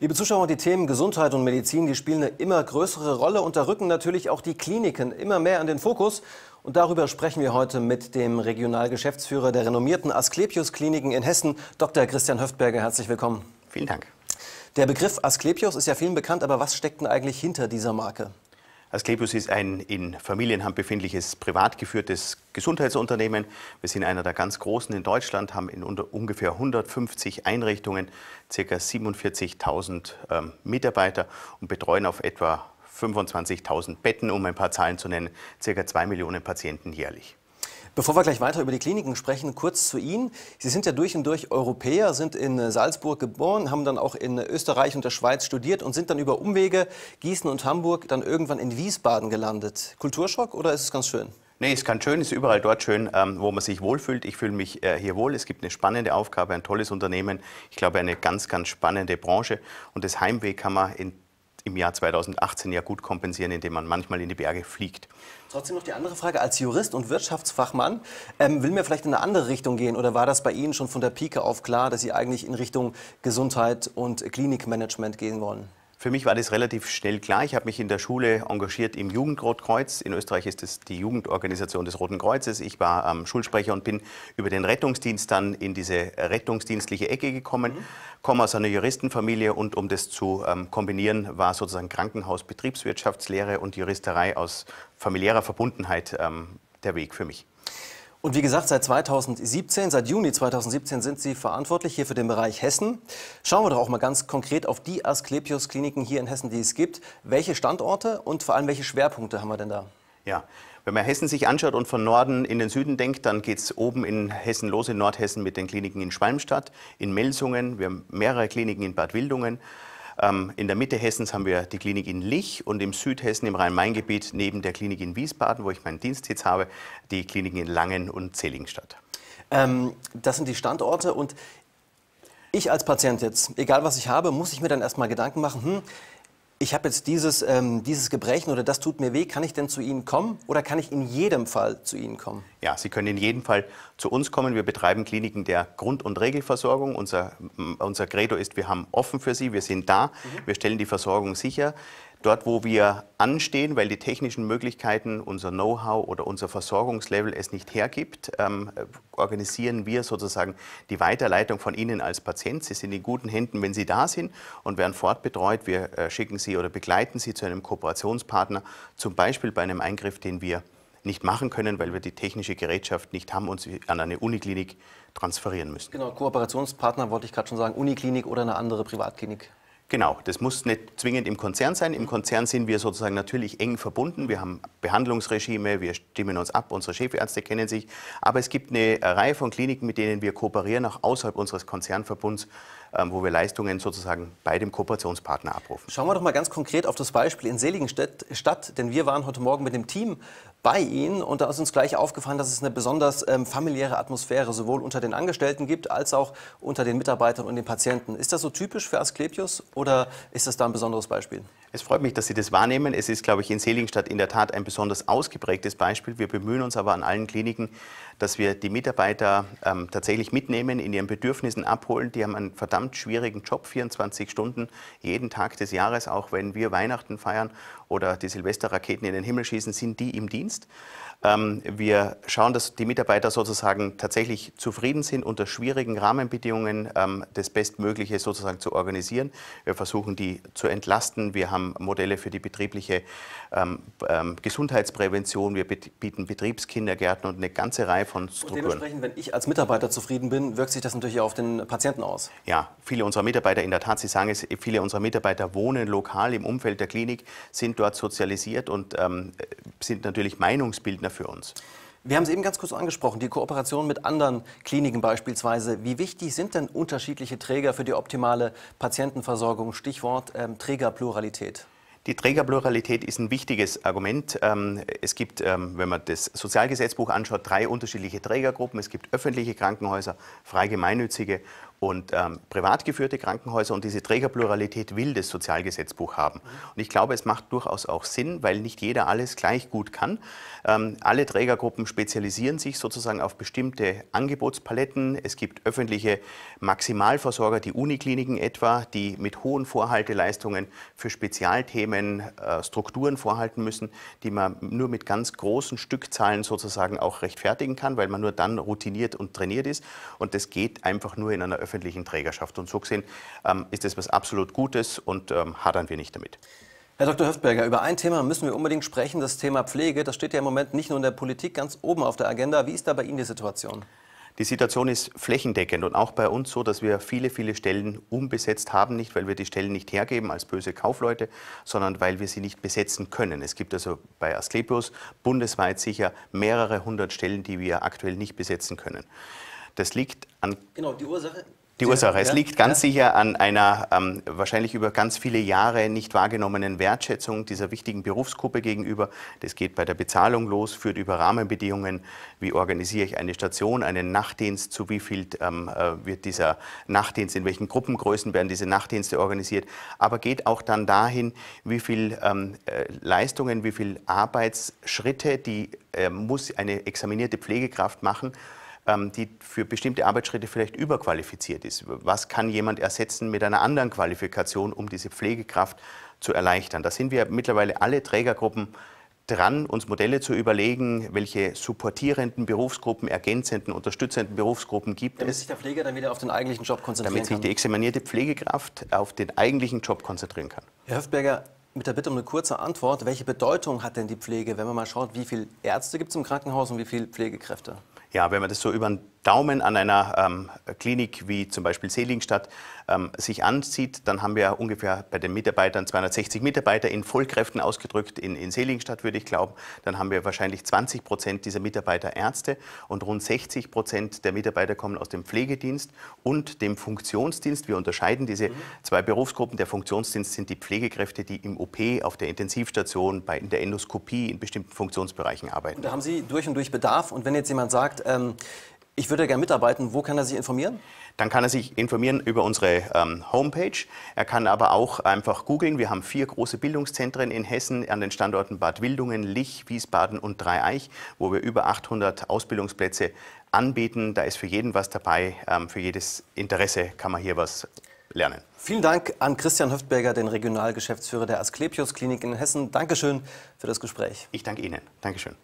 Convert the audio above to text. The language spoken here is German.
Liebe Zuschauer, die Themen Gesundheit und Medizin, die spielen eine immer größere Rolle und da rücken natürlich auch die Kliniken immer mehr an den Fokus. Und darüber sprechen wir heute mit dem Regionalgeschäftsführer der renommierten Asklepios Kliniken in Hessen, Dr. Christian Höftberger. Herzlich willkommen. Vielen Dank. Der Begriff Asklepios ist ja vielen bekannt, aber was steckt denn eigentlich hinter dieser Marke? Asklepios ist ein in Familienhand befindliches, privat geführtes Gesundheitsunternehmen. Wir sind einer der ganz großen in Deutschland, haben in ungefähr 150 Einrichtungen ca. 47.000 ähm, Mitarbeiter und betreuen auf etwa 25.000 Betten, um ein paar Zahlen zu nennen, ca. 2 Millionen Patienten jährlich. Bevor wir gleich weiter über die Kliniken sprechen, kurz zu Ihnen. Sie sind ja durch und durch Europäer, sind in Salzburg geboren, haben dann auch in Österreich und der Schweiz studiert und sind dann über Umwege Gießen und Hamburg dann irgendwann in Wiesbaden gelandet. Kulturschock oder ist es ganz schön? Nee, ist ganz schön, ist überall dort schön, ähm, wo man sich wohlfühlt. Ich fühle mich äh, hier wohl. Es gibt eine spannende Aufgabe, ein tolles Unternehmen. Ich glaube, eine ganz, ganz spannende Branche. Und das Heimweg kann man in im Jahr 2018 ja gut kompensieren, indem man manchmal in die Berge fliegt. Trotzdem noch die andere Frage. Als Jurist und Wirtschaftsfachmann ähm, will mir vielleicht in eine andere Richtung gehen oder war das bei Ihnen schon von der Pike auf klar, dass Sie eigentlich in Richtung Gesundheit und Klinikmanagement gehen wollen? Für mich war das relativ schnell klar. Ich habe mich in der Schule engagiert im Jugendrotkreuz. In Österreich ist das die Jugendorganisation des Roten Kreuzes. Ich war ähm, Schulsprecher und bin über den Rettungsdienst dann in diese rettungsdienstliche Ecke gekommen. Mhm. Komme aus einer Juristenfamilie und um das zu ähm, kombinieren, war sozusagen Krankenhaus, Betriebswirtschaftslehre und Juristerei aus familiärer Verbundenheit ähm, der Weg für mich. Und wie gesagt, seit 2017, seit Juni 2017 sind Sie verantwortlich hier für den Bereich Hessen. Schauen wir doch auch mal ganz konkret auf die Asklepios-Kliniken hier in Hessen, die es gibt. Welche Standorte und vor allem welche Schwerpunkte haben wir denn da? Ja, wenn man Hessen sich anschaut und von Norden in den Süden denkt, dann geht es oben in Hessen los, in Nordhessen mit den Kliniken in Schwalmstadt, in Melsungen, wir haben mehrere Kliniken in Bad Wildungen. Ähm, in der Mitte Hessens haben wir die Klinik in Lich und im Südhessen, im Rhein-Main-Gebiet, neben der Klinik in Wiesbaden, wo ich meinen Dienstsitz habe, die Kliniken in Langen und Zellingstadt. Ähm, das sind die Standorte und ich als Patient jetzt, egal was ich habe, muss ich mir dann erstmal Gedanken machen, hm, ich habe jetzt dieses, ähm, dieses Gebrechen oder das tut mir weh, kann ich denn zu Ihnen kommen oder kann ich in jedem Fall zu Ihnen kommen? Ja, Sie können in jedem Fall zu uns kommen. Wir betreiben Kliniken der Grund- und Regelversorgung. Unser, unser Credo ist, wir haben offen für Sie, wir sind da, mhm. wir stellen die Versorgung sicher dort, wo wir anstehen, weil die technischen Möglichkeiten, unser Know-how oder unser Versorgungslevel es nicht hergibt, ähm, organisieren wir sozusagen die Weiterleitung von Ihnen als Patient. Sie sind in guten Händen, wenn Sie da sind und werden fortbetreut. Wir äh, schicken Sie oder begleiten Sie zu einem Kooperationspartner, zum Beispiel bei einem Eingriff, den wir nicht machen können, weil wir die technische Gerätschaft nicht haben und sie an eine Uniklinik transferieren müssen. Genau, Kooperationspartner wollte ich gerade schon sagen, Uniklinik oder eine andere Privatklinik. Genau, das muss nicht zwingend im Konzern sein. Im Konzern sind wir sozusagen natürlich eng verbunden. Wir haben Behandlungsregime, wir stimmen uns ab, unsere Chefärzte kennen sich. Aber es gibt eine Reihe von Kliniken, mit denen wir kooperieren, auch außerhalb unseres Konzernverbunds. Ähm, wo wir Leistungen sozusagen bei dem Kooperationspartner abrufen. Schauen wir doch mal ganz konkret auf das Beispiel in Seligenstadt, Stadt, denn wir waren heute Morgen mit dem Team bei Ihnen und da ist uns gleich aufgefallen, dass es eine besonders ähm, familiäre Atmosphäre sowohl unter den Angestellten gibt als auch unter den Mitarbeitern und den Patienten. Ist das so typisch für Asklepios oder ist das da ein besonderes Beispiel? Es freut mich, dass Sie das wahrnehmen. Es ist, glaube ich, in Seligenstadt in der Tat ein besonders ausgeprägtes Beispiel. Wir bemühen uns aber an allen Kliniken, dass wir die Mitarbeiter ähm, tatsächlich mitnehmen, in ihren Bedürfnissen abholen. Die haben einen verdammt schwierigen Job, 24 Stunden jeden Tag des Jahres, auch wenn wir Weihnachten feiern oder die Silvesterraketen in den Himmel schießen, sind die im Dienst. Ähm, wir schauen, dass die Mitarbeiter sozusagen tatsächlich zufrieden sind, unter schwierigen Rahmenbedingungen ähm, das Bestmögliche sozusagen zu organisieren. Wir versuchen, die zu entlasten. Wir haben ähm, Modelle für die betriebliche ähm, ähm, Gesundheitsprävention. Wir bieten Betriebskindergärten und eine ganze Reihe von Strukturen. Und dementsprechend, wenn ich als Mitarbeiter zufrieden bin, wirkt sich das natürlich auch auf den Patienten aus. Ja, viele unserer Mitarbeiter, in der Tat, Sie sagen es, viele unserer Mitarbeiter wohnen lokal im Umfeld der Klinik, sind dort sozialisiert und ähm, sind natürlich Meinungsbildner für uns. Wir haben es eben ganz kurz angesprochen, die Kooperation mit anderen Kliniken beispielsweise. Wie wichtig sind denn unterschiedliche Träger für die optimale Patientenversorgung? Stichwort ähm, Trägerpluralität. Die Trägerpluralität ist ein wichtiges Argument. Ähm, es gibt, ähm, wenn man das Sozialgesetzbuch anschaut, drei unterschiedliche Trägergruppen. Es gibt öffentliche Krankenhäuser, frei gemeinnützige und ähm, privat geführte Krankenhäuser und diese Trägerpluralität will das Sozialgesetzbuch haben. Und ich glaube, es macht durchaus auch Sinn, weil nicht jeder alles gleich gut kann. Ähm, alle Trägergruppen spezialisieren sich sozusagen auf bestimmte Angebotspaletten. Es gibt öffentliche Maximalversorger, die Unikliniken etwa, die mit hohen Vorhalteleistungen für Spezialthemen äh, Strukturen vorhalten müssen, die man nur mit ganz großen Stückzahlen sozusagen auch rechtfertigen kann, weil man nur dann routiniert und trainiert ist. Und das geht einfach nur in einer öffentlichen öffentlichen Trägerschaft. Und so gesehen ähm, ist das was absolut Gutes und ähm, hadern wir nicht damit. Herr Dr. Höftberger, über ein Thema müssen wir unbedingt sprechen, das Thema Pflege. Das steht ja im Moment nicht nur in der Politik ganz oben auf der Agenda. Wie ist da bei Ihnen die Situation? Die Situation ist flächendeckend und auch bei uns so, dass wir viele, viele Stellen unbesetzt haben, nicht weil wir die Stellen nicht hergeben als böse Kaufleute, sondern weil wir sie nicht besetzen können. Es gibt also bei Asklepios bundesweit sicher mehrere hundert Stellen, die wir aktuell nicht besetzen können. Das liegt an. Genau, die Ursache, die Ursache. Es liegt ganz sicher an einer ähm, wahrscheinlich über ganz viele Jahre nicht wahrgenommenen Wertschätzung dieser wichtigen Berufsgruppe gegenüber. Das geht bei der Bezahlung los, führt über Rahmenbedingungen, wie organisiere ich eine Station, einen Nachtdienst, zu wie viel ähm, äh, wird dieser Nachtdienst, in welchen Gruppengrößen werden diese Nachtdienste organisiert, aber geht auch dann dahin, wie viel ähm, äh, Leistungen, wie viel Arbeitsschritte, die äh, muss eine examinierte Pflegekraft machen ähm, die für bestimmte Arbeitsschritte vielleicht überqualifiziert ist. Was kann jemand ersetzen mit einer anderen Qualifikation, um diese Pflegekraft zu erleichtern? Da sind wir mittlerweile alle Trägergruppen dran, uns Modelle zu überlegen, welche supportierenden Berufsgruppen, ergänzenden, unterstützenden Berufsgruppen gibt damit es. Damit sich der Pfleger dann wieder auf den eigentlichen Job konzentrieren kann. Damit sich die examinierte Pflegekraft auf den eigentlichen Job konzentrieren kann. Herr Höfberger, mit der Bitte um eine kurze Antwort, welche Bedeutung hat denn die Pflege, wenn man mal schaut, wie viele Ärzte gibt es im Krankenhaus und wie viele Pflegekräfte? Ja, wenn man das so über einen Daumen an einer ähm, Klinik wie zum Beispiel Seligenstadt ähm, sich anzieht, dann haben wir ungefähr bei den Mitarbeitern 260 Mitarbeiter in Vollkräften ausgedrückt in, in Seligenstadt, würde ich glauben. Dann haben wir wahrscheinlich 20 Prozent dieser Mitarbeiter Ärzte und rund 60 Prozent der Mitarbeiter kommen aus dem Pflegedienst und dem Funktionsdienst. Wir unterscheiden diese mhm. zwei Berufsgruppen. Der Funktionsdienst sind die Pflegekräfte, die im OP, auf der Intensivstation, bei, in der Endoskopie in bestimmten Funktionsbereichen arbeiten. Und da haben Sie durch und durch Bedarf. Und wenn jetzt jemand sagt, ähm, ich würde gerne mitarbeiten. Wo kann er sich informieren? Dann kann er sich informieren über unsere ähm, Homepage. Er kann aber auch einfach googeln. Wir haben vier große Bildungszentren in Hessen an den Standorten Bad Wildungen, Lich, Wiesbaden und Dreieich, wo wir über 800 Ausbildungsplätze anbieten. Da ist für jeden was dabei. Ähm, für jedes Interesse kann man hier was lernen. Vielen Dank an Christian Höftberger, den Regionalgeschäftsführer der Asklepios Klinik in Hessen. Dankeschön für das Gespräch. Ich danke Ihnen. Dankeschön.